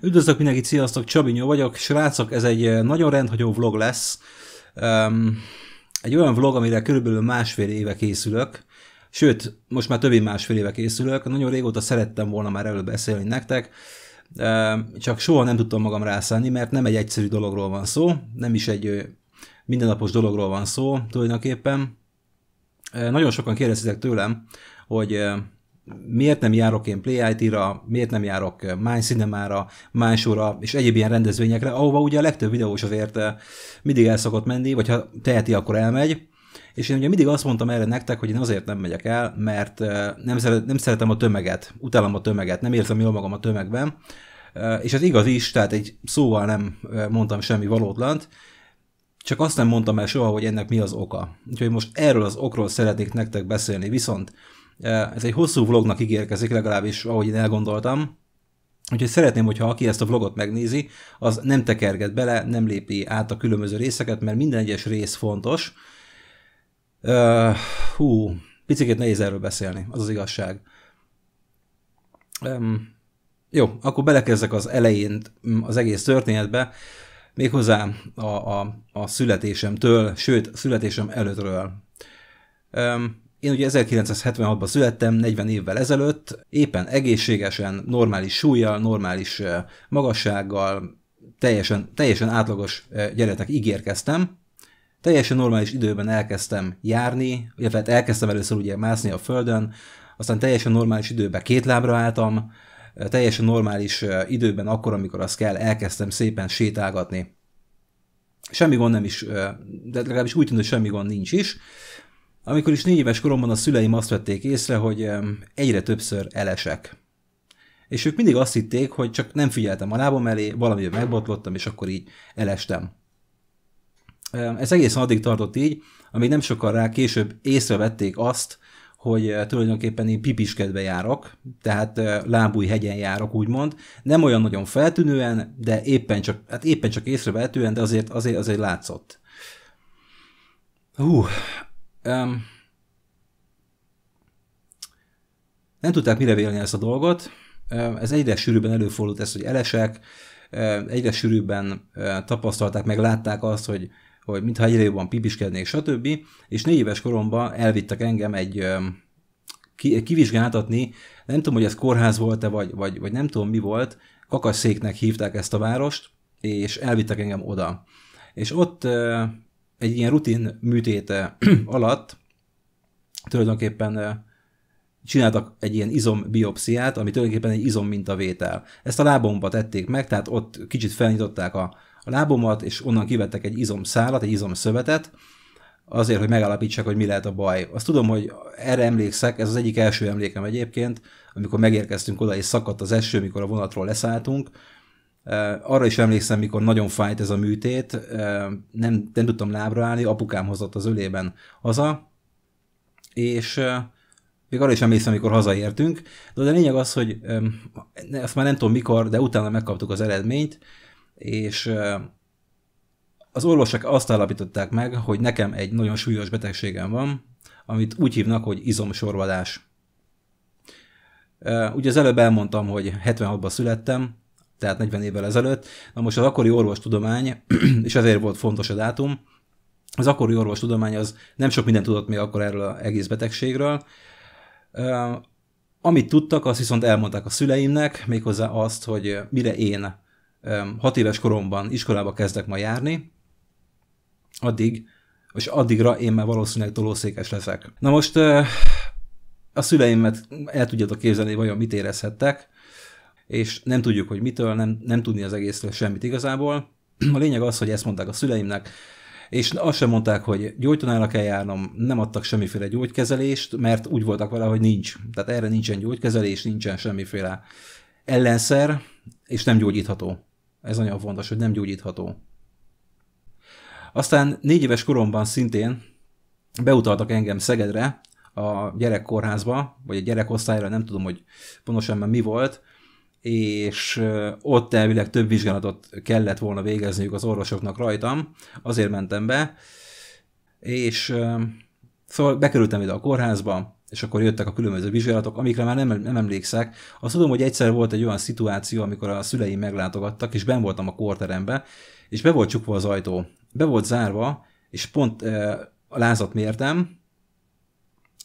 Üdvözlök mindenkit, sziasztok, Csabinyó vagyok. Srácok, ez egy eh, nagyon rendhagyó vlog lesz. Um, egy olyan vlog, amire körülbelül másfél éve készülök. Sőt, most már többi másfél éve készülök. Nagyon régóta szerettem volna már erről beszélni nektek. Um, csak soha nem tudtam magam rászállni, mert nem egy egyszerű dologról van szó. Nem is egy eh, mindennapos dologról van szó tulajdonképpen. Eh, nagyon sokan kérdeztek tőlem, hogy miért nem járok én Play IT-ra, miért nem járok eh, Mány Cinemára, Másóra és egyéb ilyen rendezvényekre, ahova ugye a legtöbb videós azért eh, mindig el szokott menni, vagy ha teheti, akkor elmegy. És én ugye mindig azt mondtam erre nektek, hogy én azért nem megyek el, mert eh, nem, szeret, nem szeretem a tömeget, utálom a tömeget, nem érzem jól magam a tömegben, és ez igaz is, tehát egy szóval nem mondtam semmi valótlant, csak azt nem mondtam el soha, hogy ennek mi az oka. Úgyhogy most erről az okról szeretnék nektek beszélni, viszont ez egy hosszú vlognak ígérkezik, legalábbis ahogy én elgondoltam. Úgyhogy szeretném, hogyha aki ezt a vlogot megnézi, az nem tekerget bele, nem lépi át a különböző részeket, mert minden egyes rész fontos. Uh, hú, picit nehéz erről beszélni, az az igazság. Um, jó, akkor belekezdek az elején mm, az egész történetbe, méghozzá a, a, a születésemtől, sőt, születésem előttről. Um, én ugye 1976-ban születtem, 40 évvel ezelőtt, éppen egészségesen, normális súlyjal, normális magassággal, teljesen, teljesen átlagos gyereknek ígérkeztem, teljesen normális időben elkezdtem járni, illetve hát elkezdtem először ugye mászni a földön, aztán teljesen normális időben két lábra álltam, teljesen normális időben, akkor, amikor az kell, elkezdtem szépen sétálgatni. Semmi gond nem is, de legalábbis úgy tűnt, hogy semmi gond nincs is. Amikor is négy éves koromban a szüleim azt vették észre, hogy egyre többször elesek. És ők mindig azt hitték, hogy csak nem figyeltem a lábam elé, valamivel megbotlottam, és akkor így elestem. Ez egészen addig tartott így, amíg nem sokkal rá később észrevették azt, hogy eh, tulajdonképpen én pipiskedve járok, tehát eh, lábúj hegyen járok, úgymond. Nem olyan nagyon feltűnően, de éppen csak, hát éppen csak észrevehetően, de azért, azért, azért látszott. Hú, Um, nem tudták mire vélni ezt a dolgot. Ez egyre sűrűbben előfordult ez, hogy elesek, egyre sűrűbben tapasztalták, meg látták azt, hogy, hogy mintha egyre jobban pipiskednék, stb. És négy éves koromban elvittek engem egy ki, kivizsgáltatni, nem tudom, hogy ez kórház volt-e, vagy, vagy, vagy nem tudom mi volt, Kakasszéknek hívták ezt a várost, és elvittek engem oda. És ott egy ilyen rutin műtéte alatt tulajdonképpen csináltak egy ilyen izombiopsziát, ami tulajdonképpen egy izommintavétel. Ezt a lábomba tették meg, tehát ott kicsit felnyitották a, lábomat, és onnan kivettek egy izomszálat, egy izomszövetet, azért, hogy megállapítsák, hogy mi lehet a baj. Azt tudom, hogy erre emlékszek, ez az egyik első emlékem egyébként, amikor megérkeztünk oda, és szakadt az eső, mikor a vonatról leszálltunk, arra is emlékszem, mikor nagyon fájt ez a műtét, nem, nem tudtam lábra állni, apukám hozott az ölében haza, és még arra is emlékszem, amikor hazaértünk, de a lényeg az, hogy ezt már nem tudom mikor, de utána megkaptuk az eredményt, és az orvosok azt állapították meg, hogy nekem egy nagyon súlyos betegségem van, amit úgy hívnak, hogy izomsorvadás. Ugye az előbb elmondtam, hogy 76-ban születtem, tehát 40 évvel ezelőtt. Na most az akkori orvostudomány, és ezért volt fontos a dátum, az akkori orvostudomány az nem sok mindent tudott még akkor erről az egész betegségről. Amit tudtak, azt viszont elmondták a szüleimnek, méghozzá azt, hogy mire én hat éves koromban iskolába kezdek ma járni, addig, és addigra én már valószínűleg tolószékes leszek. Na most a szüleimet el tudjátok képzelni, vajon mit érezhettek és nem tudjuk, hogy mitől, nem, nem tudni az egészről semmit igazából. A lényeg az, hogy ezt mondták a szüleimnek, és azt sem mondták, hogy gyógytanára kell járnom, nem adtak semmiféle gyógykezelést, mert úgy voltak vele, hogy nincs. Tehát erre nincsen gyógykezelés, nincsen semmiféle ellenszer, és nem gyógyítható. Ez nagyon fontos, hogy nem gyógyítható. Aztán négy éves koromban szintén beutaltak engem Szegedre, a gyerekkórházba, vagy a gyerekosztályra, nem tudom, hogy pontosan már mi volt, és ott elvileg több vizsgálatot kellett volna végezniük az orvosoknak rajtam, azért mentem be, és szóval bekerültem ide a kórházba, és akkor jöttek a különböző vizsgálatok, amikre már nem, nem emlékszek. Azt tudom, hogy egyszer volt egy olyan szituáció, amikor a szüleim meglátogattak, és ben voltam a kórterembe, és be volt csukva az ajtó. Be volt zárva, és pont e, a lázat mértem,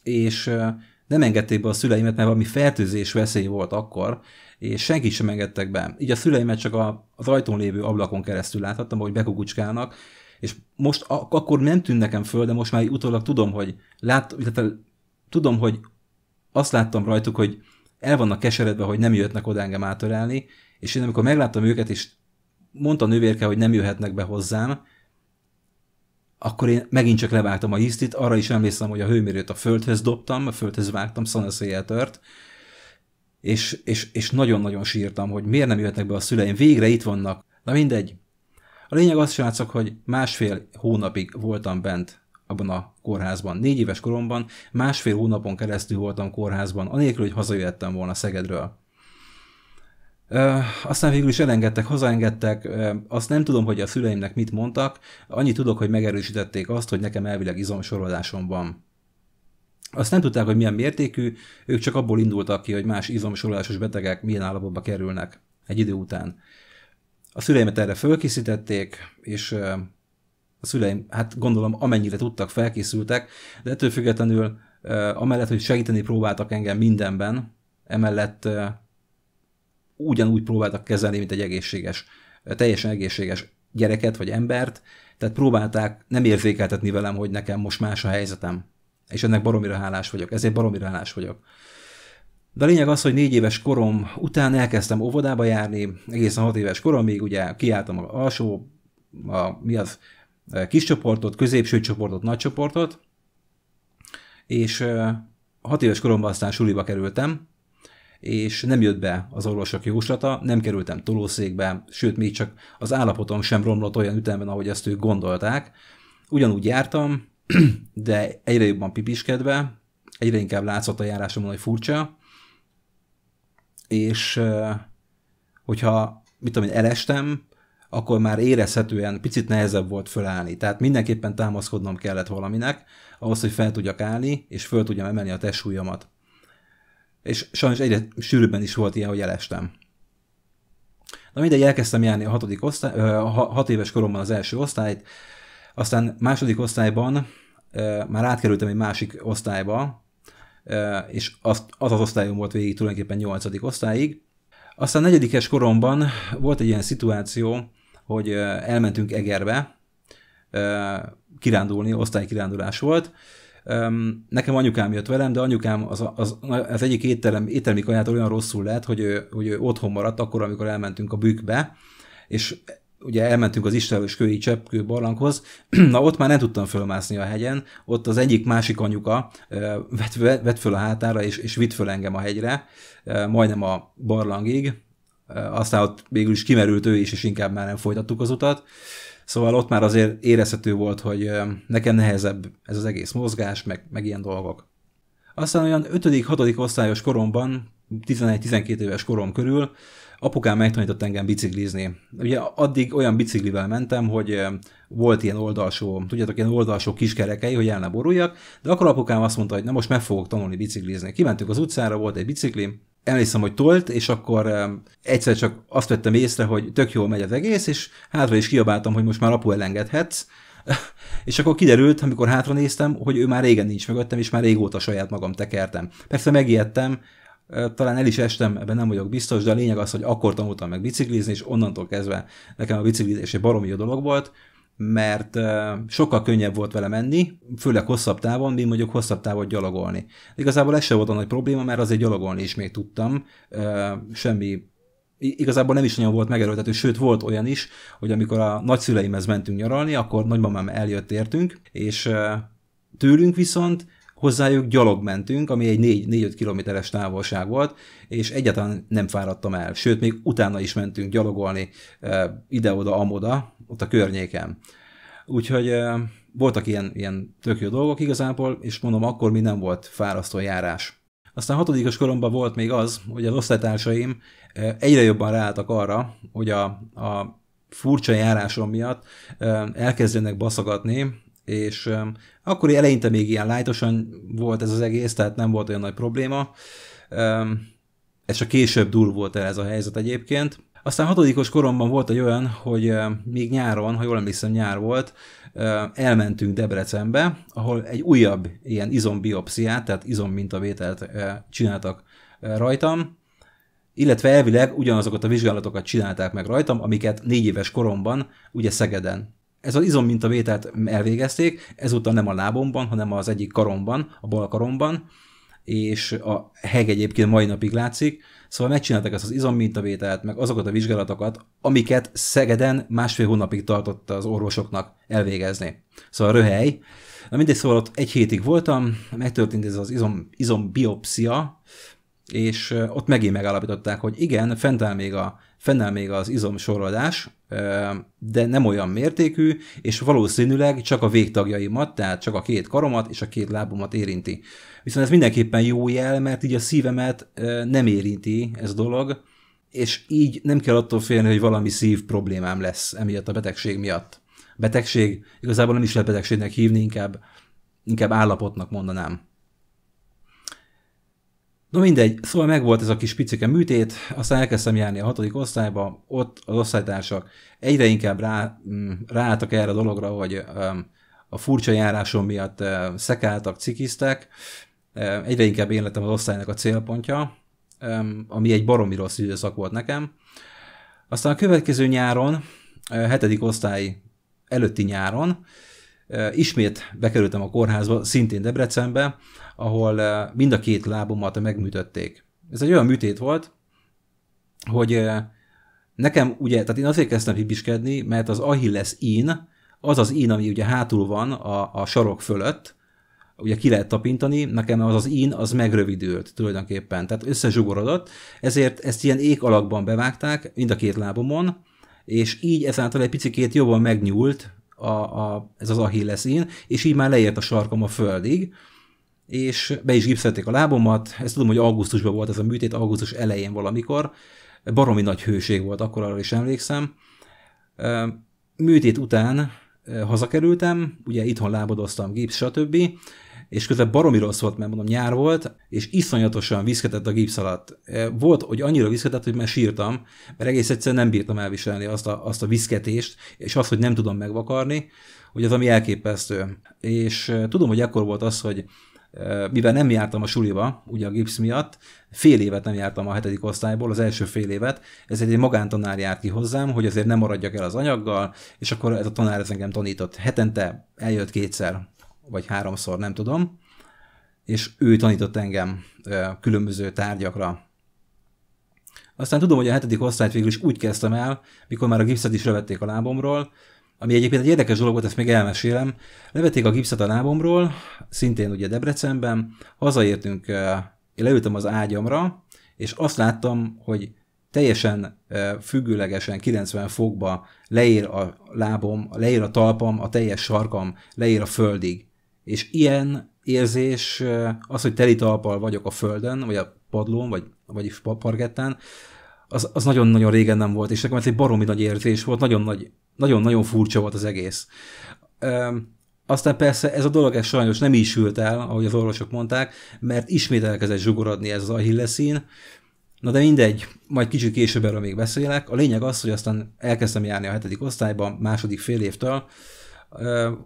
és e, nem engedték be a szüleimet, mert valami fertőzés veszély volt akkor, és senki sem engedtek be. Így a szüleimet csak a, az ajtón lévő ablakon keresztül láthattam, hogy bekukucskálnak, és most akkor nem tűnt nekem föl, de most már utólag tudom, hogy lát, tehát tudom, hogy azt láttam rajtuk, hogy el vannak keseredve, hogy nem jöhetnek oda engem átörelni, és én amikor megláttam őket, és mondta a nővérke, hogy nem jöhetnek be hozzám, akkor én megint csak levágtam a hisztit, arra is emlékszem, hogy a hőmérőt a földhöz dobtam, a földhöz vágtam, szanaszéjel tört, és, és, és nagyon-nagyon sírtam, hogy miért nem jöhetnek be a szüleim, végre itt vannak. Na mindegy. A lényeg az, srácok, hogy másfél hónapig voltam bent abban a kórházban. Négy éves koromban másfél hónapon keresztül voltam kórházban, anélkül, hogy hazajöttem volna Szegedről. Ö, aztán végül is elengedtek, hazaengedtek, ö, azt nem tudom, hogy a szüleimnek mit mondtak, annyit tudok, hogy megerősítették azt, hogy nekem elvileg izomsorolásom van. Azt nem tudták, hogy milyen mértékű, ők csak abból indultak ki, hogy más izomsorolásos betegek milyen állapotba kerülnek egy idő után. A szüleimet erre fölkészítették, és a szüleim, hát gondolom, amennyire tudtak, felkészültek, de ettől függetlenül, amellett, hogy segíteni próbáltak engem mindenben, emellett ugyanúgy próbáltak kezelni, mint egy egészséges, teljesen egészséges gyereket vagy embert, tehát próbálták nem érzékeltetni velem, hogy nekem most más a helyzetem és ennek baromira hálás vagyok, ezért baromira hálás vagyok. De a lényeg az, hogy négy éves korom után elkezdtem óvodába járni, egészen hat éves koromig ugye kiálltam a alsó, a, mi az, a e, kis csoportot, középső csoportot, nagy csoportot, és e, hat éves koromban aztán suliba kerültem, és nem jött be az orvosok jóslata, nem kerültem tolószékbe, sőt, még csak az állapotom sem romlott olyan ütemben, ahogy ezt ők gondolták. Ugyanúgy jártam, de egyre jobban pipiskedve, egyre inkább látszott a járásomon, hogy furcsa, és hogyha, mit tudom én, elestem, akkor már érezhetően picit nehezebb volt fölállni. Tehát mindenképpen támaszkodnom kellett valaminek, ahhoz, hogy fel tudjak állni, és föl tudjam emelni a testsúlyomat. És sajnos egyre sűrűbben is volt ilyen, hogy elestem. Na mindegy, elkezdtem járni a, hatodik osztály, ö, hat éves koromban az első osztályt, aztán második osztályban már átkerültem egy másik osztályba, és az az, az osztályom volt végig tulajdonképpen nyolcadik osztályig. Aztán negyedikes koromban volt egy ilyen szituáció, hogy elmentünk Egerbe kirándulni, osztálykirándulás volt. Nekem anyukám jött velem, de anyukám az, az, az egyik étterem, éttermi kaját olyan rosszul lett, hogy ő, hogy ő otthon maradt akkor, amikor elmentünk a bükkbe, és ugye elmentünk az Istenős kői cseppkő barlanghoz, na ott már nem tudtam fölmászni a hegyen, ott az egyik másik anyuka vett, vett, vett föl a hátára, és, és vitt föl engem a hegyre, majdnem a barlangig, aztán ott végül is kimerült ő is, és inkább már nem folytattuk az utat. Szóval ott már azért érezhető volt, hogy nekem nehezebb ez az egész mozgás, meg, meg ilyen dolgok. Aztán olyan 5.-6. osztályos koromban, 11-12 éves korom körül apukám megtanított engem biciklizni. Ugye addig olyan biciklivel mentem, hogy eh, volt ilyen oldalsó, tudjátok, ilyen oldalsó kiskerekei, hogy el ne boruljak, de akkor apukám azt mondta, hogy na most meg fogok tanulni biciklizni. Kimentünk az utcára, volt egy bicikli, emlékszem, hogy tolt, és akkor eh, egyszer csak azt vettem észre, hogy tök jól megy az egész, és hátra is kiabáltam, hogy most már apu elengedhetsz, és akkor kiderült, amikor hátra néztem, hogy ő már régen nincs mögöttem, és már régóta saját magam tekertem. Persze megijedtem, talán el is estem, ebben nem vagyok biztos, de a lényeg az, hogy akkor tanultam meg biciklizni, és onnantól kezdve nekem a biciklizés egy baromi jó dolog volt, mert sokkal könnyebb volt vele menni, főleg hosszabb távon, mint mondjuk hosszabb távon gyalogolni. Igazából ez sem volt a nagy probléma, mert azért gyalogolni is még tudtam, semmi igazából nem is nagyon volt megerőltető, sőt volt olyan is, hogy amikor a nagyszüleimhez mentünk nyaralni, akkor nagymamám eljött értünk, és tőlünk viszont hozzájuk gyalog mentünk, ami egy 4-5 kilométeres távolság volt, és egyáltalán nem fáradtam el, sőt, még utána is mentünk gyalogolni eh, ide-oda, amoda, ott a környéken. Úgyhogy eh, voltak ilyen, ilyen tök jó dolgok igazából, és mondom, akkor mi nem volt fárasztó járás. Aztán hatodikos koromban volt még az, hogy az osztálytársaim eh, egyre jobban ráálltak arra, hogy a, a furcsa járásom miatt elkezdjenek baszogatni és akkor akkori eleinte még ilyen lájtosan volt ez az egész, tehát nem volt olyan nagy probléma. Um, ez csak később durv volt el ez a helyzet egyébként. Aztán hatodikos koromban volt egy olyan, hogy még nyáron, ha jól emlékszem nyár volt, elmentünk Debrecenbe, ahol egy újabb ilyen izombiopsziát, tehát izommintavételt csináltak rajtam, illetve elvileg ugyanazokat a vizsgálatokat csinálták meg rajtam, amiket négy éves koromban, ugye Szegeden ez az izomminta vételt elvégezték, ezúttal nem a lábomban, hanem az egyik karomban, a bal karomban, és a heg egyébként mai napig látszik, szóval megcsináltak ezt az izommintavételt, meg azokat a vizsgálatokat, amiket Szegeden másfél hónapig tartott az orvosoknak elvégezni. Szóval röhely. Na mindegy, szóval ott egy hétig voltam, megtörtént ez az izom, izombiopszia, és ott megint megállapították, hogy igen, fennáll még, a, fennáll még az izomsorolás, de nem olyan mértékű, és valószínűleg csak a végtagjaimat, tehát csak a két karomat és a két lábomat érinti. Viszont ez mindenképpen jó jel, mert így a szívemet nem érinti ez a dolog, és így nem kell attól félni, hogy valami szív problémám lesz emiatt a betegség miatt. Betegség, igazából nem is lehet betegségnek hívni, inkább, inkább állapotnak mondanám. No mindegy, szóval megvolt ez a kis picike műtét, aztán elkezdtem járni a hatodik osztályba, ott az osztálytársak egyre inkább rá, mm, ráálltak erre a dologra, hogy um, a furcsa járásom miatt uh, szekáltak, cikiztek, uh, egyre inkább én lettem az osztálynak a célpontja, um, ami egy baromi rossz időszak volt nekem. Aztán a következő nyáron, uh, hetedik osztály előtti nyáron ismét bekerültem a kórházba, szintén Debrecenbe, ahol mind a két lábomat megműtötték. Ez egy olyan műtét volt, hogy nekem ugye, tehát én azért kezdtem hibiskedni, mert az Achilles in, az az in, ami ugye hátul van a, a sarok fölött, ugye ki lehet tapintani, nekem az az in, az megrövidült tulajdonképpen, tehát összezsugorodott, ezért ezt ilyen ék alakban bevágták, mind a két lábomon, és így ezáltal egy picit jobban megnyúlt, a, a, ez az én és így már leért a sarkom a földig, és be is gipszelték a lábomat, ezt tudom, hogy augusztusban volt ez a műtét, augusztus elején valamikor, baromi nagy hőség volt, akkor arra is emlékszem. Műtét után hazakerültem, ugye itthon lábadoztam, gipsz, stb és közben baromi rossz volt, mert mondom nyár volt, és iszonyatosan viszketett a gipsz alatt. E, volt, hogy annyira viszketett, hogy már sírtam, mert egész egyszerűen nem bírtam elviselni azt a, azt a viszketést, és azt, hogy nem tudom megvakarni, hogy az ami elképesztő. És e, tudom, hogy akkor volt az, hogy e, mivel nem jártam a suliba, ugye a gipsz miatt, fél évet nem jártam a hetedik osztályból, az első fél évet, ezért egy magántanár járt ki hozzám, hogy azért nem maradjak el az anyaggal, és akkor ez a tanár ez engem tanított. Hetente eljött kétszer vagy háromszor, nem tudom, és ő tanított engem különböző tárgyakra. Aztán tudom, hogy a hetedik osztályt végül is úgy kezdtem el, mikor már a gipszet is levették a lábomról, ami egyébként egy érdekes dolog volt, ezt még elmesélem. Levették a gipszet a lábomról, szintén ugye Debrecenben, hazaértünk, én leültem az ágyamra, és azt láttam, hogy teljesen függőlegesen 90 fokba leír a lábom, leír a talpam, a teljes sarkam, leír a földig és ilyen érzés, az, hogy teli talpal vagyok a földön, vagy a padlón, vagy, vagyis parketten, az, az nagyon-nagyon régen nem volt, és nekem ez egy baromi nagy érzés volt, nagyon nagy, nagyon-nagyon furcsa volt az egész. Um, aztán persze ez a dolog ez sajnos nem is ült el, ahogy az orvosok mondták, mert ismét elkezdett zsugorodni ez az ahilleszín. Na de mindegy, majd kicsit később erről még beszélek. A lényeg az, hogy aztán elkezdtem járni a hetedik osztályban második fél évtől,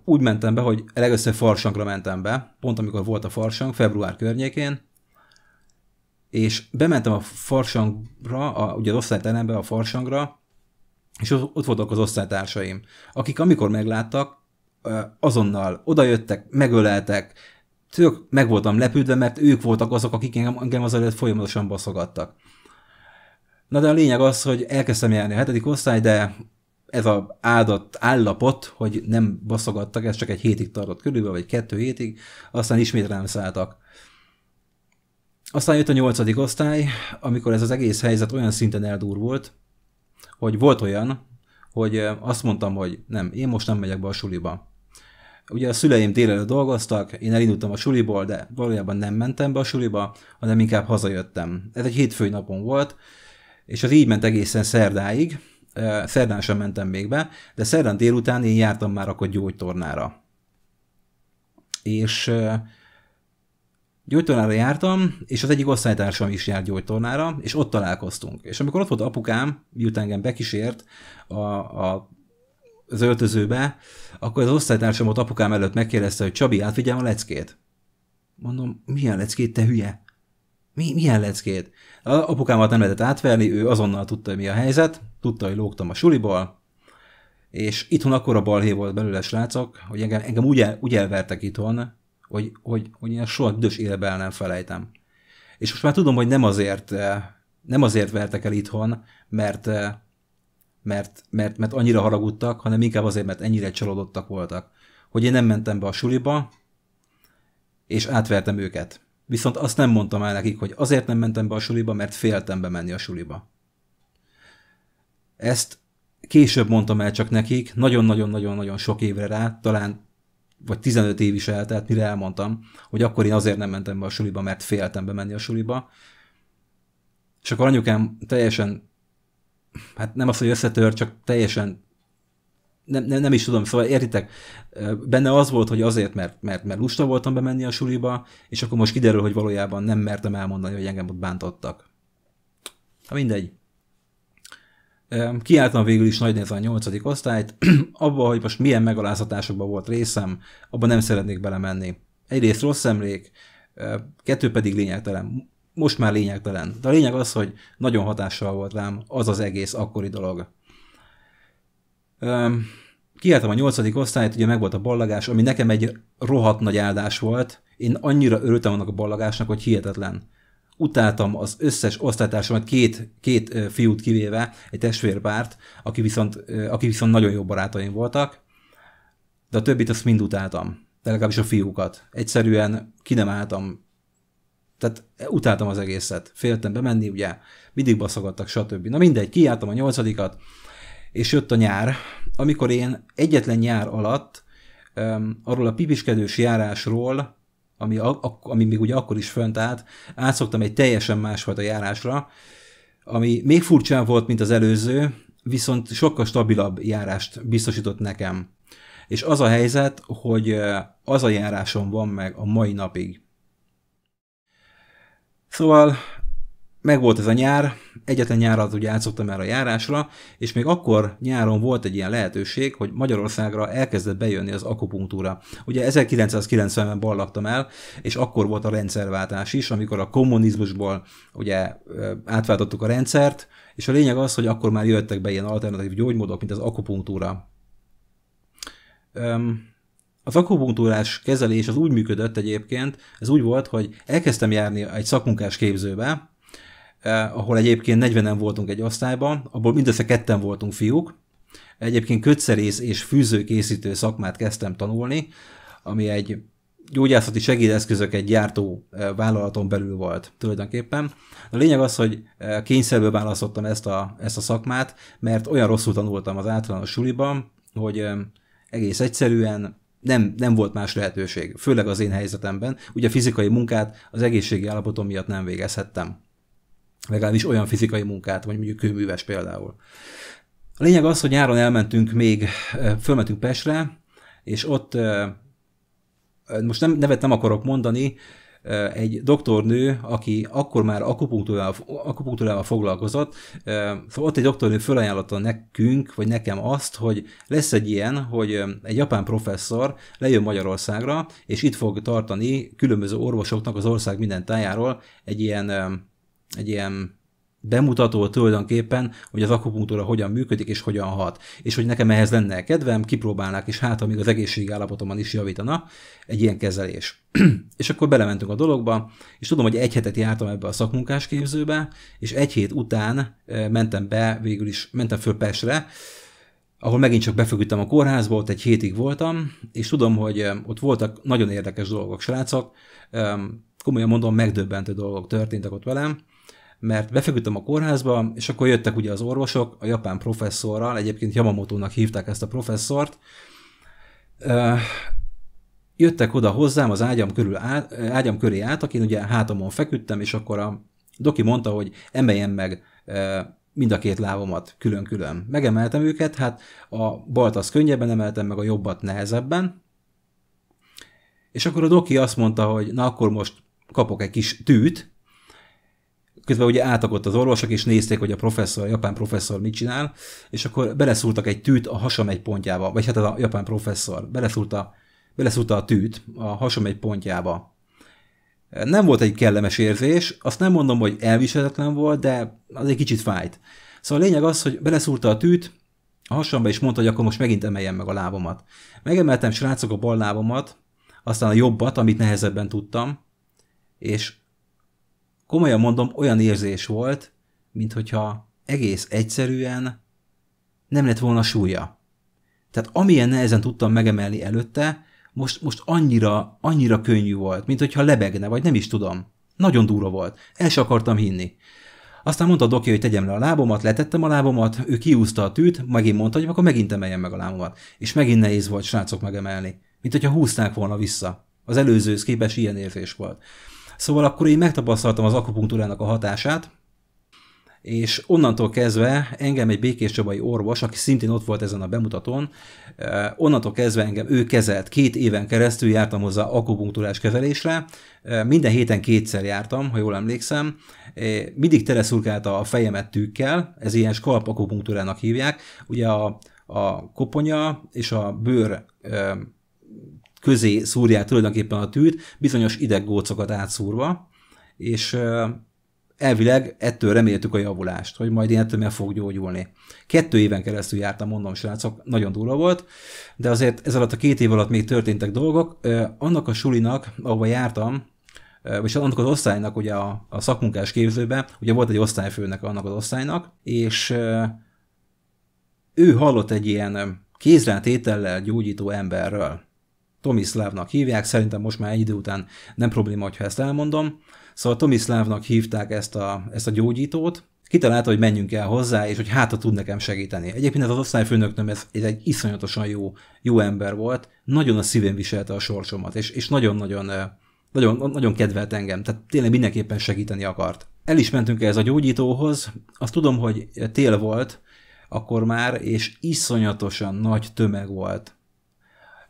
úgy mentem be, hogy legösszebb farsangra mentem be, pont amikor volt a farsang, február környékén, és bementem a farsangra, a, ugye az osztályterembe a farsangra, és ott voltak az osztálytársaim, akik amikor megláttak, azonnal odajöttek, megöleltek, tök meg voltam lepődve, mert ők voltak azok, akik engem előtt folyamatosan baszogattak. Na de a lényeg az, hogy elkezdtem járni a hetedik osztály, de ez a áldott állapot, hogy nem baszogattak, ez csak egy hétig tartott körülbelül, vagy kettő hétig, aztán ismét rám szálltak. Aztán jött a nyolcadik osztály, amikor ez az egész helyzet olyan szinten eldur volt, hogy volt olyan, hogy azt mondtam, hogy nem, én most nem megyek be a suliba. Ugye a szüleim délelőtt dolgoztak, én elindultam a suliból, de valójában nem mentem be a suliba, hanem inkább hazajöttem. Ez egy hétfői napon volt, és az így ment egészen szerdáig, szerdán sem mentem még be, de szerdán délután én jártam már akkor gyógytornára. És gyógytornára jártam, és az egyik osztálytársam is járt gyógytornára, és ott találkoztunk. És amikor ott volt apukám, miután engem bekísért a, a, az öltözőbe, akkor az osztálytársam ott apukám előtt megkérdezte, hogy Csabi, átvigyem a leckét? Mondom, milyen leckét, te hülye? Mi, milyen leckét? A apukámat nem lehetett átverni, ő azonnal tudta, hogy mi a helyzet, tudta, hogy lógtam a suliból, és itthon akkor a balhé volt belőle, srácok, hogy engem, engem úgy, el, úgy elvertek itthon, hogy, hogy, hogy én soha dös életben el nem felejtem. És most már tudom, hogy nem azért, eh, nem azért vertek el itthon, mert, eh, mert, mert, mert annyira haragudtak, hanem inkább azért, mert ennyire csalódottak voltak. Hogy én nem mentem be a suliba, és átvertem őket. Viszont azt nem mondtam el nekik, hogy azért nem mentem be a suliba, mert féltem bemenni a suliba. Ezt később mondtam el csak nekik, nagyon-nagyon-nagyon-nagyon sok évre rá, talán vagy 15 év is eltelt, mire elmondtam, hogy akkor én azért nem mentem be a suliba, mert féltem bemenni a suliba. És akkor anyukám teljesen, hát nem az, hogy összetör, csak teljesen nem, nem, nem is tudom, szóval értitek, benne az volt, hogy azért, mert, mert, mert lusta voltam bemenni a suliba, és akkor most kiderül, hogy valójában nem mertem elmondani, hogy engem ott bántottak. Ha mindegy. Kiálltam végül is nagy a nyolcadik osztályt, abba, hogy most milyen megalázatásokban volt részem, abba nem szeretnék belemenni. Egyrészt rossz emlék, kettő pedig lényegtelen. Most már lényegtelen. De a lényeg az, hogy nagyon hatással volt rám az az egész akkori dolog. Kiáltam a nyolcadik osztályt, ugye meg volt a ballagás, ami nekem egy rohadt nagy áldás volt. Én annyira örültem annak a ballagásnak, hogy hihetetlen. Utáltam az összes osztálytársamat, két, két fiút kivéve, egy testvérpárt, aki viszont, aki viszont nagyon jó barátaim voltak, de a többit azt mind utáltam, de legalábbis a fiúkat. Egyszerűen ki nem álltam, tehát utáltam az egészet. Féltem bemenni, ugye, mindig baszogattak, stb. Na mindegy, kiálltam a nyolcadikat, és jött a nyár, amikor én egyetlen nyár alatt um, arról a pipiskedős járásról, ami, a, ami még ugye akkor is fönt állt, átszoktam egy teljesen másfajta járásra, ami még furcsán volt, mint az előző, viszont sokkal stabilabb járást biztosított nekem. És az a helyzet, hogy az a járásom van meg a mai napig. Szóval meg volt ez a nyár, egyetlen nyár alatt ugye átszoktam erre a járásra, és még akkor nyáron volt egy ilyen lehetőség, hogy Magyarországra elkezdett bejönni az akupunktúra. Ugye 1990-ben ballaktam el, és akkor volt a rendszerváltás is, amikor a kommunizmusból ugye átváltottuk a rendszert, és a lényeg az, hogy akkor már jöttek be ilyen alternatív gyógymódok, mint az akupunktúra. Um, az akupunktúrás kezelés az úgy működött egyébként, ez úgy volt, hogy elkezdtem járni egy szakmunkás képzőbe, eh, ahol egyébként 40-en voltunk egy osztályban, abból mindössze ketten voltunk fiúk. Egyébként kötszerész és fűzőkészítő szakmát kezdtem tanulni, ami egy gyógyászati segédeszközök egy gyártó eh, vállalaton belül volt tulajdonképpen. A lényeg az, hogy eh, kényszerből választottam ezt a, ezt a szakmát, mert olyan rosszul tanultam az általános suliban, hogy eh, egész egyszerűen nem, nem volt más lehetőség, főleg az én helyzetemben. Ugye a fizikai munkát az egészségi állapotom miatt nem végezhettem legalábbis olyan fizikai munkát, vagy mondjuk kőműves például. A lényeg az, hogy nyáron elmentünk még, fölmentünk Pesre, és ott, most nem, nevet nem akarok mondani, egy doktornő, aki akkor már akupunktúrával, akupunktúrával foglalkozott, szóval ott egy doktornő felajánlotta nekünk, vagy nekem azt, hogy lesz egy ilyen, hogy egy japán professzor lejön Magyarországra, és itt fog tartani különböző orvosoknak az ország minden tájáról egy ilyen egy ilyen bemutató tulajdonképpen, hogy az akupunktúra hogyan működik és hogyan hat. És hogy nekem ehhez lenne kedvem, kipróbálnák, és hát, amíg az állapotomban is javítana egy ilyen kezelés. és akkor belementünk a dologba, és tudom, hogy egy hetet jártam ebbe a szakmunkás képzőbe, és egy hét után eh, mentem be, végül is mentem föl Pestre, ahol megint csak befeküdtem a kórházba, ott egy hétig voltam, és tudom, hogy eh, ott voltak nagyon érdekes dolgok, srácok, komolyan mondom, megdöbbentő dolgok történtek ott velem, mert befeküdtem a kórházba, és akkor jöttek ugye az orvosok a japán professzorral, egyébként Yamamoto-nak hívták ezt a professzort, jöttek oda hozzám az ágyam, körül át, ágyam köré át, akin ugye hátamon feküdtem, és akkor a doki mondta, hogy emeljen meg mind a két lábomat külön-külön. Megemeltem őket, hát a balt az könnyebben emeltem, meg a jobbat nehezebben, és akkor a doki azt mondta, hogy na akkor most kapok egy kis tűt, közben ugye átakott az orvosok, és nézték, hogy a professzor, a japán professzor mit csinál, és akkor beleszúrtak egy tűt a hasam egy pontjába, vagy hát a japán professzor beleszúrta, beleszúrta a tűt a hasam egy pontjába. Nem volt egy kellemes érzés, azt nem mondom, hogy elviselhetetlen volt, de az egy kicsit fájt. Szóval a lényeg az, hogy beleszúrta a tűt a hasamba, és mondta, hogy akkor most megint emeljem meg a lábomat, Megemeltem srácok a bal lábomat, aztán a jobbat, amit nehezebben tudtam, és komolyan mondom, olyan érzés volt, mint hogyha egész egyszerűen nem lett volna súlya. Tehát amilyen nehezen tudtam megemelni előtte, most, most annyira, annyira könnyű volt, mint hogyha lebegne, vagy nem is tudom. Nagyon durva volt. El se akartam hinni. Aztán mondta a doki, hogy tegyem le a lábomat, letettem a lábomat, ő kiúzta a tűt, megint mondta, hogy akkor megint emeljem meg a lábomat. És megint nehéz volt srácok megemelni. Mint hogyha húzták volna vissza. Az előzőhöz képes ilyen érzés volt. Szóval akkor én megtapasztaltam az akupunktúrának a hatását, és onnantól kezdve engem egy Békés Csabai orvos, aki szintén ott volt ezen a bemutatón, eh, onnantól kezdve engem ő kezelt. Két éven keresztül jártam hozzá akupunktúrás kezelésre, eh, minden héten kétszer jártam, ha jól emlékszem, eh, mindig teleszurkálta a fejemet tűkkel, ez ilyen skalp akupunktúrának hívják, ugye a, a koponya és a bőr közé szúrják tulajdonképpen a tűt, bizonyos ideggócokat átszúrva, és elvileg ettől reméltük a javulást, hogy majd én ettől meg fog gyógyulni. Kettő éven keresztül jártam, mondom srácok, nagyon durva volt, de azért ez alatt a két év alatt még történtek dolgok. Annak a sulinak, ahova jártam, és annak az osztálynak, ugye a, a szakmunkás képzőben, ugye volt egy osztályfőnek annak az osztálynak, és ő hallott egy ilyen kézrátétellel gyógyító emberről. Tomislavnak hívják, szerintem most már egy idő után nem probléma, hogyha ezt elmondom. Szóval Tomislavnak hívták ezt a, ezt a gyógyítót, kitalálta, hogy menjünk el hozzá, és hogy hát, tud nekem segíteni. Egyébként az osztályfőnöknöm ez, ez egy iszonyatosan jó, jó ember volt, nagyon a szívén viselte a sorsomat, és, és nagyon-nagyon nagyon, nagyon kedvelt engem, tehát tényleg mindenképpen segíteni akart. El is mentünk ehhez a gyógyítóhoz, azt tudom, hogy tél volt akkor már, és iszonyatosan nagy tömeg volt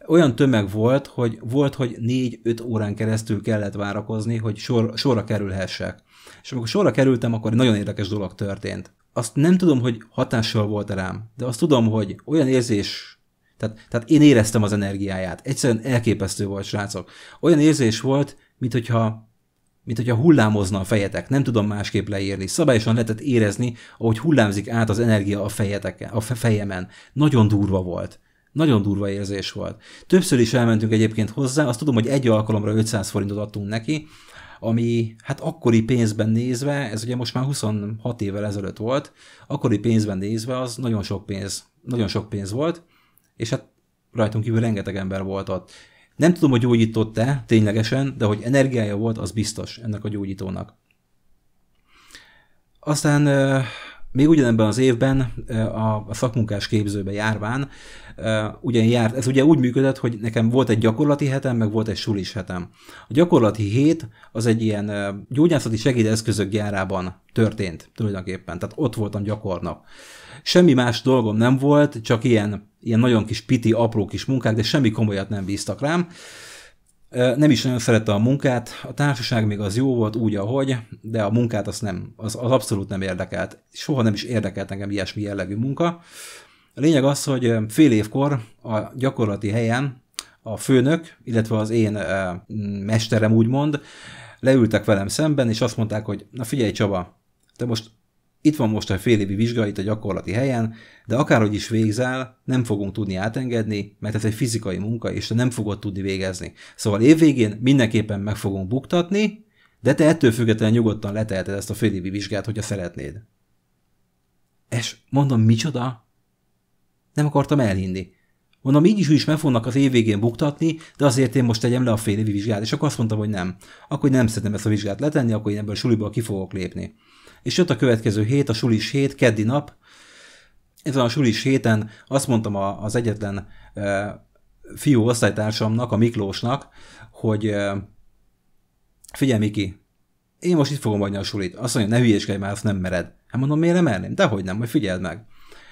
olyan tömeg volt, hogy volt, hogy 4-5 órán keresztül kellett várakozni, hogy sor, sorra kerülhessek. És amikor sorra kerültem, akkor egy nagyon érdekes dolog történt. Azt nem tudom, hogy hatással volt -e rám, de azt tudom, hogy olyan érzés, tehát, tehát én éreztem az energiáját. Egyszerűen elképesztő volt, srácok. Olyan érzés volt, mint hogyha mint hogyha hullámozna a fejetek, nem tudom másképp leírni. Szabályosan lehetett érezni, ahogy hullámzik át az energia a, fejeteken, a fejemen. Nagyon durva volt. Nagyon durva érzés volt. Többször is elmentünk egyébként hozzá, azt tudom, hogy egy alkalomra 500 forintot adtunk neki, ami hát akkori pénzben nézve, ez ugye most már 26 évvel ezelőtt volt, akkori pénzben nézve az nagyon sok pénz, nagyon sok pénz volt, és hát rajtunk kívül rengeteg ember volt ott. Nem tudom, hogy gyógyított-e ténylegesen, de hogy energiája volt, az biztos ennek a gyógyítónak. Aztán még ugyanebben az évben a szakmunkás képzőbe járván, ugyan járt, ez ugye úgy működött, hogy nekem volt egy gyakorlati hetem, meg volt egy sulis hetem. A gyakorlati hét az egy ilyen gyógyászati segédeszközök gyárában történt tulajdonképpen, tehát ott voltam gyakornak. Semmi más dolgom nem volt, csak ilyen, ilyen nagyon kis piti, apró kis munkák, de semmi komolyat nem bíztak rám. Nem is nagyon szerette a munkát, a társaság még az jó volt úgy, ahogy, de a munkát az, nem, az, az abszolút nem érdekelt. Soha nem is érdekelt engem ilyesmi jellegű munka. A lényeg az, hogy fél évkor a gyakorlati helyen a főnök, illetve az én mesterem úgymond, leültek velem szemben, és azt mondták, hogy na figyelj Csaba, te most itt van most a fél évi vizsga itt a gyakorlati helyen, de akárhogy is végzel, nem fogunk tudni átengedni, mert ez egy fizikai munka, és te nem fogod tudni végezni. Szóval évvégén mindenképpen meg fogunk buktatni, de te ettől függetlenül nyugodtan leteheted ezt a fél évi vizsgát, hogyha szeretnéd. És mondom, micsoda? Nem akartam elhinni. Mondom, így is, is meg fognak az évvégén buktatni, de azért én most tegyem le a fél évi vizsgát, és akkor azt mondtam, hogy nem. Akkor nem szeretném ezt a vizsgát letenni, akkor én ebből a suliból ki fogok lépni. És jött a következő hét, a sulis hét, keddi nap. van a sulis héten azt mondtam az egyetlen fiú osztálytársamnak, a Miklósnak, hogy figyelj Miki, én most itt fogom adni a sulit. Azt mondja, ne hülyéskedj már, azt nem mered. Hát mondom, miért nem merném? Dehogy nem, majd figyeld meg.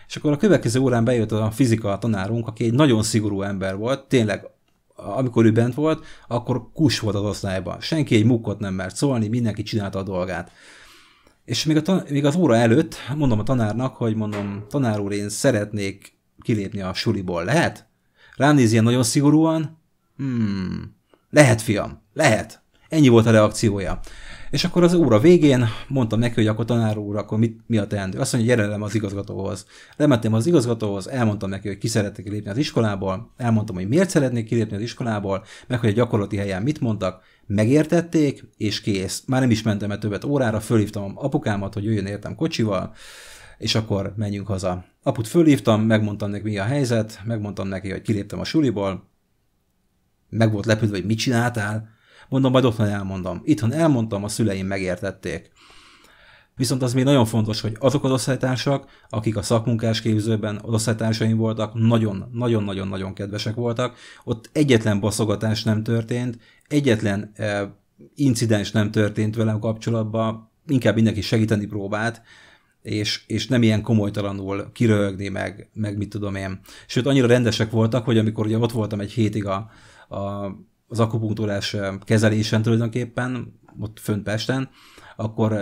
És akkor a következő órán bejött a fizika tanárunk, aki egy nagyon szigorú ember volt, tényleg amikor ő bent volt, akkor kus volt az osztályban. Senki egy mukkot nem mert szólni, mindenki csinálta a dolgát. És még, a még az óra előtt mondom a tanárnak, hogy mondom, tanár úr, én szeretnék kilépni a suliból, lehet? Rám néz ilyen nagyon szigorúan, hmm, lehet fiam, lehet. Ennyi volt a reakciója. És akkor az óra végén mondtam neki, hogy akkor tanár úr, akkor mit, mi a teendő? Azt mondja, hogy az igazgatóhoz. Lementem az igazgatóhoz, elmondtam neki, hogy ki szeretnék kilépni az iskolából, elmondtam, hogy miért szeretnék kilépni az iskolából, meg hogy a gyakorlati helyen mit mondtak, megértették, és kész. Már nem is mentem el többet órára, fölhívtam apukámat, hogy jöjjön értem kocsival, és akkor menjünk haza. Aput fölhívtam, megmondtam neki, mi a helyzet, megmondtam neki, hogy kiléptem a suliból, meg volt lepődve, hogy mit csináltál, mondom, majd otthon elmondom. Itthon elmondtam, a szüleim megértették. Viszont az még nagyon fontos, hogy azok az osztálytársak, akik a szakmunkás képzőben az osztálytársaim voltak, nagyon-nagyon-nagyon-nagyon kedvesek voltak. Ott egyetlen baszogatás nem történt, egyetlen eh, incidens nem történt velem kapcsolatban, inkább mindenki segíteni próbált, és, és nem ilyen komolytalanul kiröhögni, meg, meg mit tudom én. Sőt, annyira rendesek voltak, hogy amikor ugye ott voltam egy hétig a, a az akupunktúrás kezelésen tulajdonképpen, ott fönt Pesten, akkor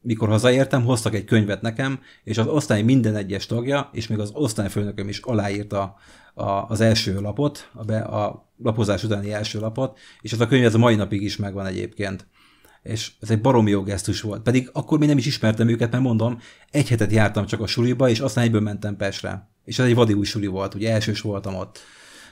mikor hazaértem, hoztak egy könyvet nekem, és az osztály minden egyes tagja, és még az osztályfőnököm is aláírta a, az első lapot, a, be, a lapozás utáni első lapot, és az a könyv ez a mai napig is megvan egyébként. És ez egy baromi jó gesztus volt. Pedig akkor még nem is ismertem őket, mert mondom, egy hetet jártam csak a suliba, és aztán egyből mentem Pestre. És ez egy vadi új suli volt, ugye elsős voltam ott.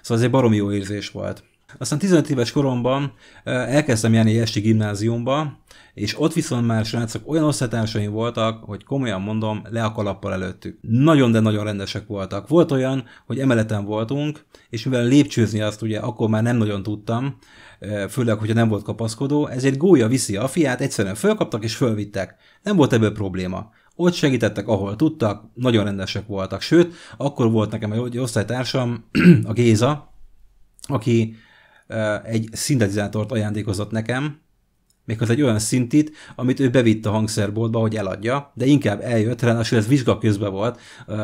Szóval ez egy baromi jó érzés volt. Aztán 15 éves koromban elkezdtem járni esti gimnáziumba, és ott viszont már srácok olyan osztálytársaim voltak, hogy komolyan mondom, le a kalappal előttük. Nagyon, de nagyon rendesek voltak. Volt olyan, hogy emeleten voltunk, és mivel lépcsőzni azt ugye akkor már nem nagyon tudtam, főleg, hogyha nem volt kapaszkodó, ezért gólya viszi a fiát, egyszerűen fölkaptak és fölvittek. Nem volt ebből probléma. Ott segítettek, ahol tudtak, nagyon rendesek voltak. Sőt, akkor volt nekem egy osztálytársam, a Géza, aki egy szintetizátort ajándékozott nekem, méghozzá egy olyan szintit, amit ő bevitt a hangszerboltba, hogy eladja, de inkább eljött, ráadásul ez vizsga közben volt,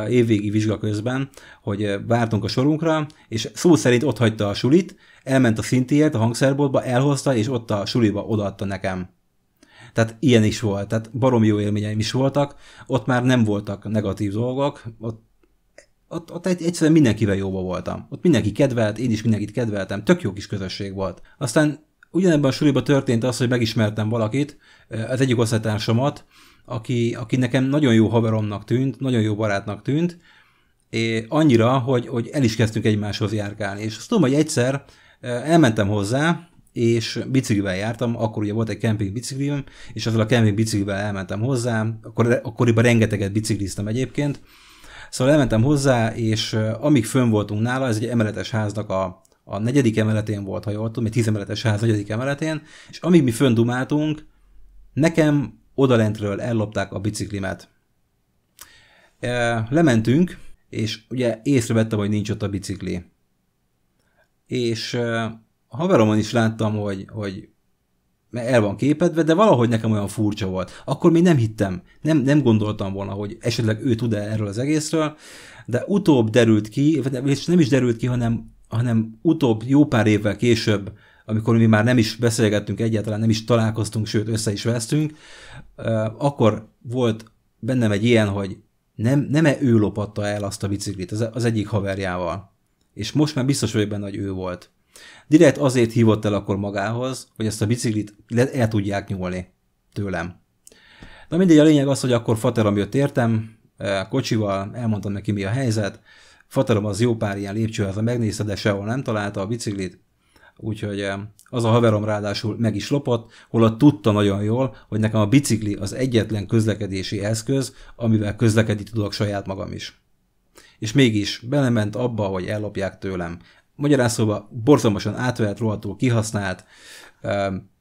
évvégi vizsga közben, hogy vártunk a sorunkra, és szó szerint ott hagyta a sulit, elment a szintiért a hangszerboltba, elhozta, és ott a suliba odaadta nekem. Tehát ilyen is volt, tehát barom jó élményeim is voltak, ott már nem voltak negatív dolgok, ott ott, ott egyszerűen mindenkivel jóba voltam. Ott mindenki kedvelt, én is mindenkit kedveltem, tök jó kis közösség volt. Aztán ugyanebben a suliban történt az, hogy megismertem valakit, az egyik osztálytársamat, aki, aki nekem nagyon jó haveromnak tűnt, nagyon jó barátnak tűnt, és annyira, hogy, hogy el is kezdtünk egymáshoz járkálni. És azt tudom, hogy egyszer e, elmentem hozzá, és biciklivel jártam, akkor ugye volt egy camping biciklim, és azzal a camping biciklivel elmentem hozzá, akkor, akkoriban rengeteget bicikliztem egyébként, Szóval elmentem hozzá, és amíg fönn voltunk nála, ez egy emeletes háznak a, a negyedik emeletén volt, ha jól tudom, egy tízemeletes ház negyedik emeletén, és amíg mi fönn dumáltunk, nekem odalentről ellopták a biciklimet. Lementünk, és ugye észrevettem, hogy nincs ott a bicikli. És a haveromon is láttam, hogy, hogy el van képedve, de valahogy nekem olyan furcsa volt. Akkor még nem hittem, nem, nem gondoltam volna, hogy esetleg ő tud-e erről az egészről, de utóbb derült ki, és nem is derült ki, hanem, hanem utóbb jó pár évvel később, amikor mi már nem is beszélgettünk egyáltalán, nem is találkoztunk, sőt össze is vesztünk, akkor volt bennem egy ilyen, hogy nem, nem -e ő lopatta el azt a biciklit az egyik haverjával. És most már biztos vagyok benne, hogy ő volt. Direkt azért hívott el akkor magához, hogy ezt a biciklit el tudják nyúlni tőlem. Na mindegy, a lényeg az, hogy akkor faterom jött értem, eh, kocsival, elmondtam neki mi a helyzet, faterom az jó pár ilyen lépcsőházra megnézte, de sehol nem találta a biciklit, úgyhogy eh, az a haverom ráadásul meg is lopott, holott tudta nagyon jól, hogy nekem a bicikli az egyetlen közlekedési eszköz, amivel közlekedni tudok saját magam is. És mégis belement abba, hogy ellopják tőlem. Magyarán szóval borzalmasan átvehet, rohadtul kihasznált,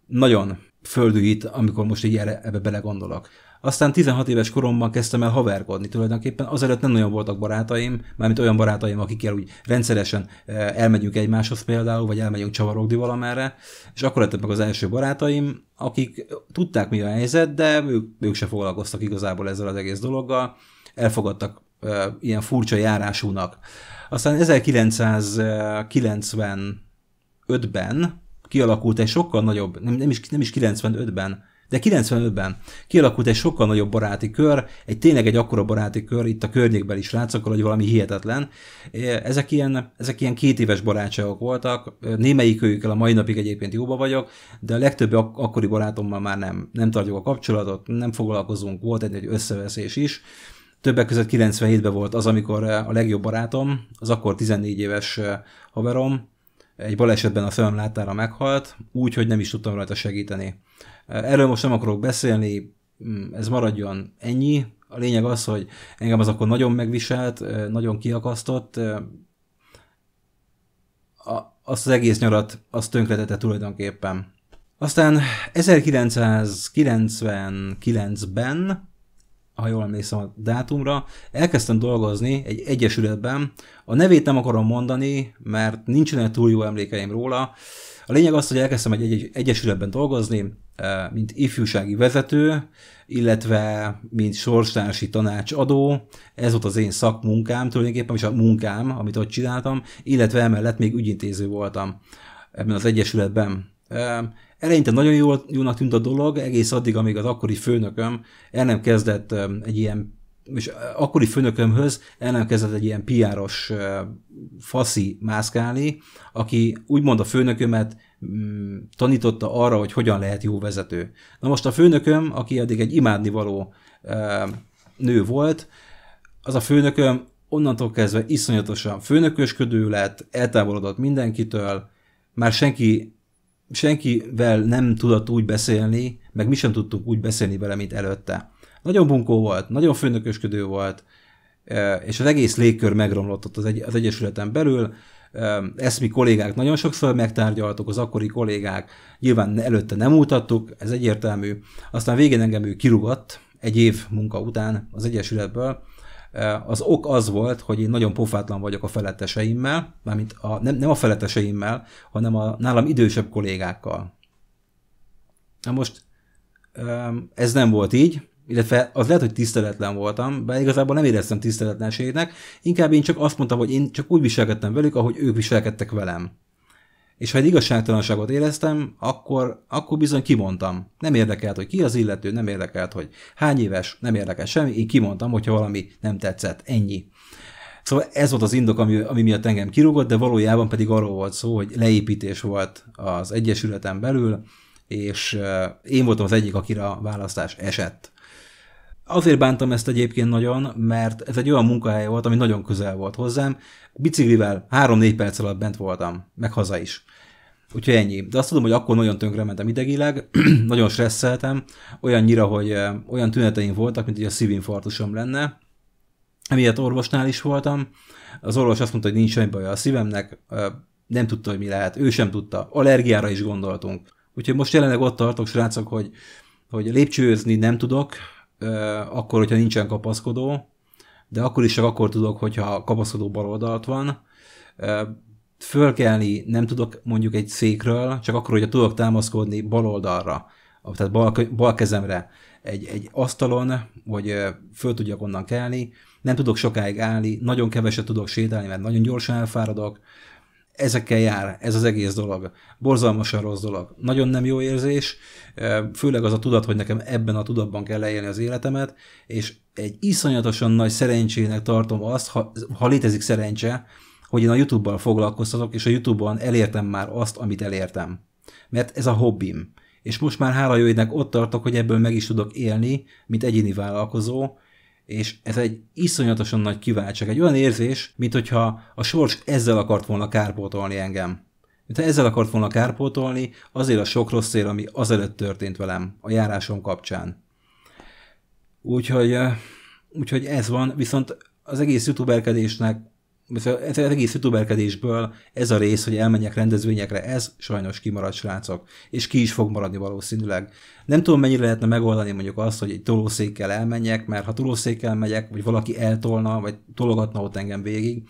nagyon földűít, amikor most így erre, ebbe belegondolok. Aztán 16 éves koromban kezdtem el haverkodni tulajdonképpen, azelőtt nem nagyon voltak barátaim, mármint olyan barátaim, akikkel úgy rendszeresen elmegyünk egymáshoz például, vagy elmegyünk csavarogni valamerre, és akkor lettek meg az első barátaim, akik tudták mi a helyzet, de ők, ők se foglalkoztak igazából ezzel az egész dologgal, elfogadtak ilyen furcsa járásúnak aztán 1995-ben kialakult egy sokkal nagyobb, nem, nem, is, nem is 95-ben, de 95-ben kialakult egy sokkal nagyobb baráti kör, egy tényleg egy akkora baráti kör itt a környékben is látszak, hogy valami hihetetlen. Ezek ilyen, ezek ilyen két éves barátságok voltak, némelyikőjükkel a mai napig egyébként jóba vagyok, de a legtöbb ak- akkori barátommal már nem, nem tartjuk a kapcsolatot, nem foglalkozunk, volt egy, egy összeveszés is, Többek között 97-ben volt az, amikor eh, a legjobb barátom, az akkor 14 éves eh, haverom, egy balesetben a szemem láttára meghalt, úgy, hogy nem is tudtam rajta segíteni. Eh, erről most nem akarok beszélni, mm, ez maradjon ennyi. A lényeg az, hogy engem az akkor nagyon megviselt, nagyon kiakasztott. Azt az egész nyarat, azt tönkretette tulajdonképpen. Aztán 1999-ben ha jól emlékszem a dátumra, elkezdtem dolgozni egy egyesületben, a nevét nem akarom mondani, mert nincsenek túl jó emlékeim róla, a lényeg az, hogy elkezdtem egy, egy egyesületben dolgozni, eh, mint ifjúsági vezető, illetve mint sorstársi tanácsadó, ez volt az én szakmunkám, tulajdonképpen is a munkám, amit ott csináltam, illetve emellett még ügyintéző voltam ebben az egyesületben. Eleinte nagyon jól, jónak tűnt a dolog, egész addig, amíg az akkori főnököm el nem kezdett egy ilyen és akkori főnökömhöz el nem kezdett egy ilyen piáros faszi mászkálni, aki úgymond a főnökömet mm, tanította arra, hogy hogyan lehet jó vezető. Na most a főnököm, aki eddig egy imádnivaló nő volt, az a főnököm onnantól kezdve iszonyatosan főnökösködő lett, eltávolodott mindenkitől, már senki senkivel nem tudott úgy beszélni, meg mi sem tudtuk úgy beszélni vele, mint előtte. Nagyon bunkó volt, nagyon főnökösködő volt, és az egész légkör megromlott ott az, egy, az Egyesületen belül, ezt mi kollégák nagyon sokszor megtárgyaltuk, az akkori kollégák, nyilván előtte nem mutattuk, ez egyértelmű. Aztán végén engem ő kirugott egy év munka után az Egyesületből, az ok az volt, hogy én nagyon pofátlan vagyok a feletteseimmel, mármint a, nem, nem a feletteseimmel, hanem a nálam idősebb kollégákkal. Na most ez nem volt így, illetve az lehet, hogy tiszteletlen voltam, bár igazából nem éreztem tiszteletlenségnek, inkább én csak azt mondtam, hogy én csak úgy viselkedtem velük, ahogy ők viselkedtek velem és ha egy igazságtalanságot éreztem, akkor, akkor bizony kimondtam. Nem érdekelt, hogy ki az illető, nem érdekelt, hogy hány éves, nem érdekelt semmi, én kimondtam, hogyha valami nem tetszett, ennyi. Szóval ez volt az indok, ami, ami miatt engem kirúgott, de valójában pedig arról volt szó, hogy leépítés volt az Egyesületen belül, és eh, én voltam az egyik, akire a választás esett. Azért bántam ezt egyébként nagyon, mert ez egy olyan munkahely volt, ami nagyon közel volt hozzám. Biciklivel 3-4 perc alatt bent voltam, meg haza is. Úgyhogy ennyi. De azt tudom, hogy akkor nagyon tönkrementem idegileg, nagyon stresszeltem, olyannyira, hogy olyan tüneteim voltak, mint hogy a szívinfarktusom lenne. Emiatt orvosnál is voltam. Az orvos azt mondta, hogy nincs semmi baj a szívemnek, nem tudta, hogy mi lehet. Ő sem tudta. Allergiára is gondoltunk. Úgyhogy most jelenleg ott tartok, srácok, hogy, hogy lépcsőzni nem tudok, akkor, hogyha nincsen kapaszkodó, de akkor is csak akkor tudok, hogyha kapaszkodó bal oldalt van. Fölkelni nem tudok mondjuk egy székről, csak akkor, hogyha tudok támaszkodni bal oldalra, tehát bal, bal kezemre egy, egy asztalon, vagy föl tudjak onnan kelni. Nem tudok sokáig állni, nagyon keveset tudok sétálni, mert nagyon gyorsan elfáradok ezekkel jár ez az egész dolog. Borzalmasan rossz dolog. Nagyon nem jó érzés, főleg az a tudat, hogy nekem ebben a tudatban kell leélni az életemet, és egy iszonyatosan nagy szerencsének tartom azt, ha, ha létezik szerencse, hogy én a YouTube-bal foglalkoztatok, és a YouTube-ban elértem már azt, amit elértem. Mert ez a hobbim. És most már hála jöjjnek ott tartok, hogy ebből meg is tudok élni, mint egyéni vállalkozó, és ez egy iszonyatosan nagy kiváltság, egy olyan érzés, mint hogyha a sors ezzel akart volna kárpótolni engem. ha ezzel akart volna kárpótolni azért a sok rosszért, ami azelőtt történt velem a járásom kapcsán. Úgyhogy, úgyhogy ez van, viszont az egész youtuberkedésnek ez az egész youtuberkedésből ez a rész, hogy elmenjek rendezvényekre, ez sajnos kimarad, srácok, és ki is fog maradni valószínűleg. Nem tudom, mennyire lehetne megoldani mondjuk azt, hogy egy tolószékkel elmenjek, mert ha tolószékkel megyek, vagy valaki eltolna, vagy tologatna ott engem végig,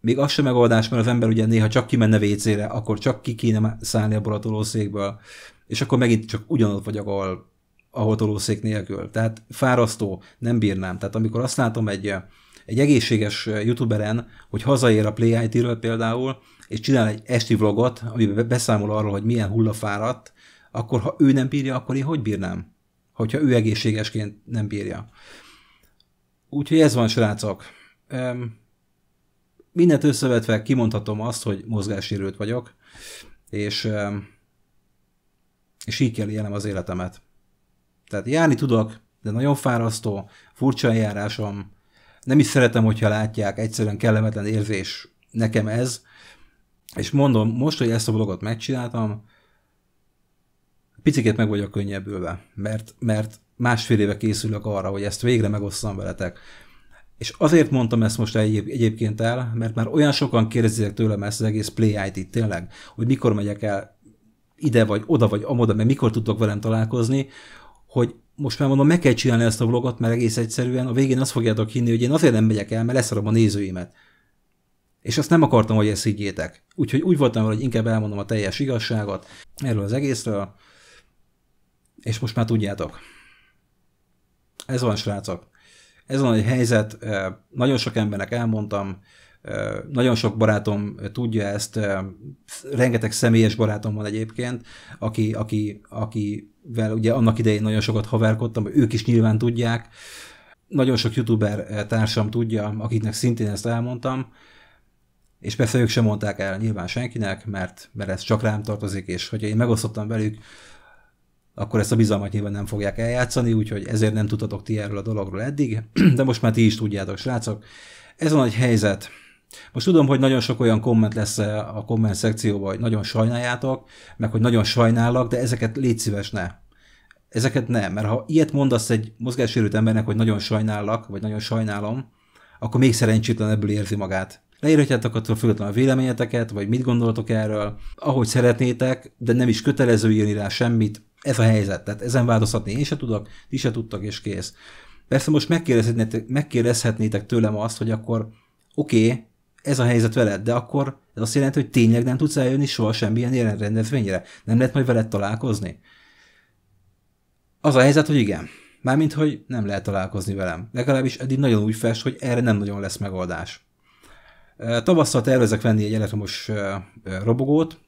még az sem megoldás, mert az ember ugye néha csak kimenne vécére, akkor csak ki kéne szállni abból a tolószékből, és akkor megint csak ugyanott vagy, ahol, ahol tolószék nélkül. Tehát fárasztó, nem bírnám. Tehát amikor azt látom egy egy egészséges youtuberen, hogy hazaér a Play it például, és csinál egy esti vlogot, amiben beszámol arról, hogy milyen hullafáradt, akkor ha ő nem bírja, akkor én hogy bírnám? Hogyha ő egészségesként nem bírja. Úgyhogy ez van, srácok. Um, mindent összevetve kimondhatom azt, hogy mozgássérült vagyok, és, um, és így kell élnem az életemet. Tehát járni tudok, de nagyon fárasztó, furcsa járásom, nem is szeretem, hogyha látják, egyszerűen kellemetlen érzés nekem ez, és mondom, most, hogy ezt a vlogot megcsináltam, piciket meg vagyok könnyebbülve, mert, mert másfél éve készülök arra, hogy ezt végre megosztam veletek. És azért mondtam ezt most egyéb, egyébként el, mert már olyan sokan kérdezik tőlem ezt az egész Play IT tényleg, hogy mikor megyek el ide vagy oda vagy amoda, mert mikor tudtok velem találkozni, hogy most már mondom, meg kell csinálni ezt a vlogot, mert egész egyszerűen a végén azt fogjátok hinni, hogy én azért nem megyek el, mert leszarom a nézőimet. És azt nem akartam, hogy ezt higgyétek. Úgyhogy úgy voltam hogy inkább elmondom a teljes igazságot erről az egészről, és most már tudjátok. Ez van, srácok. Ez van egy helyzet, nagyon sok embernek elmondtam, nagyon sok barátom tudja ezt, rengeteg személyes barátom van egyébként, aki, aki, aki akivel ugye annak idején nagyon sokat haverkodtam, ők is nyilván tudják, nagyon sok youtuber eh, társam tudja, akiknek szintén ezt elmondtam, és persze ők sem mondták el nyilván senkinek, mert, mert ez csak rám tartozik, és hogyha én megosztottam velük, akkor ezt a bizalmat nyilván nem fogják eljátszani, úgyhogy ezért nem tudtatok ti erről a dologról eddig, de most már ti is tudjátok, srácok. Ez a nagy helyzet, most tudom, hogy nagyon sok olyan komment lesz eh, a komment szekcióban, hogy nagyon sajnáljátok, meg hogy nagyon sajnálak, de ezeket légy szíves ne. Ezeket nem, mert ha ilyet mondasz egy mozgássérült embernek, hogy nagyon sajnálak, vagy nagyon sajnálom, akkor még szerencsétlenebbül érzi magát. Leírhatjátok attól függetlenül a véleményeteket, vagy mit gondoltok erről, ahogy szeretnétek, de nem is kötelező írni rá semmit. Ez a helyzet, tehát ezen változtatni én se tudok, ti se tudtak, és kész. Persze most megkérdezhetnétek, megkérdezhetnétek tőlem azt, hogy akkor oké, okay, ez a helyzet veled, de akkor ez azt jelenti, hogy tényleg nem tudsz eljönni soha semmilyen ilyen rendezvényre. Nem lehet majd veled találkozni. Az a helyzet, hogy igen. Mármint, hogy nem lehet találkozni velem. Legalábbis eddig nagyon úgy fest, hogy erre nem nagyon lesz megoldás. Tavasszal tervezek venni egy elektromos robogót,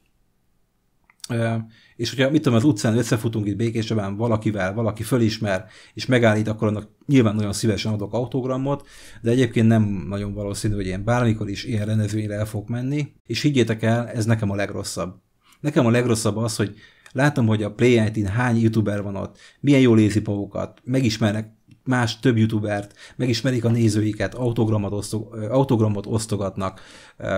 és hogyha mit tudom, az utcán összefutunk itt Békésebben valakivel, valaki fölismer, és megállít, akkor annak nyilván nagyon szívesen adok autogramot, de egyébként nem nagyon valószínű, hogy én bármikor is ilyen rendezvényre el fogok menni, és higgyétek el, ez nekem a legrosszabb. Nekem a legrosszabb az, hogy látom, hogy a Play hány youtuber van ott, milyen jól lézi magukat, megismernek más több youtubert, megismerik a nézőiket, autogramot, osztog, autogramot osztogatnak,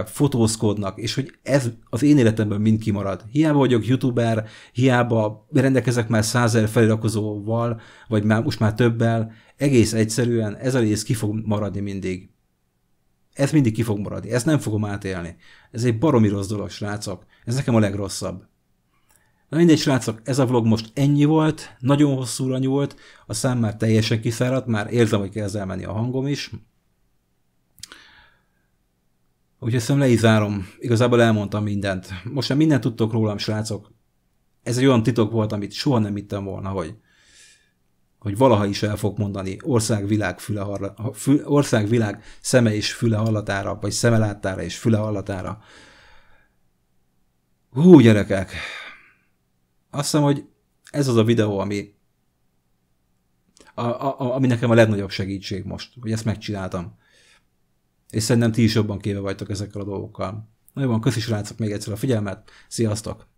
fotózkodnak, és hogy ez az én életemben mind kimarad. Hiába vagyok youtuber, hiába rendelkezek már százer feliratkozóval, vagy már, most már többel, egész egyszerűen ez a rész ki fog maradni mindig. Ez mindig ki fog maradni, ezt nem fogom átélni. Ez egy baromi rossz dolog, srácok. Ez nekem a legrosszabb. Na mindegy, srácok, ez a vlog most ennyi volt, nagyon hosszúra nyúlt, a szám már teljesen kiszáradt, már érzem, hogy kezd elmenni a hangom is. Úgyhogy ezt le is zárom. Igazából elmondtam mindent. Most már mindent tudtok rólam, srácok. Ez egy olyan titok volt, amit soha nem hittem volna, hogy, hogy valaha is el fog mondani Ország füle harla, fül, szeme és füle hallatára, vagy szeme láttára és füle hallatára. Hú, gyerekek! azt hiszem, hogy ez az a videó, ami, a, a, ami nekem a legnagyobb segítség most, hogy ezt megcsináltam. És szerintem ti is jobban kéve vagytok ezekkel a dolgokkal. Nagyon van, köszi srácok még egyszer a figyelmet, sziasztok!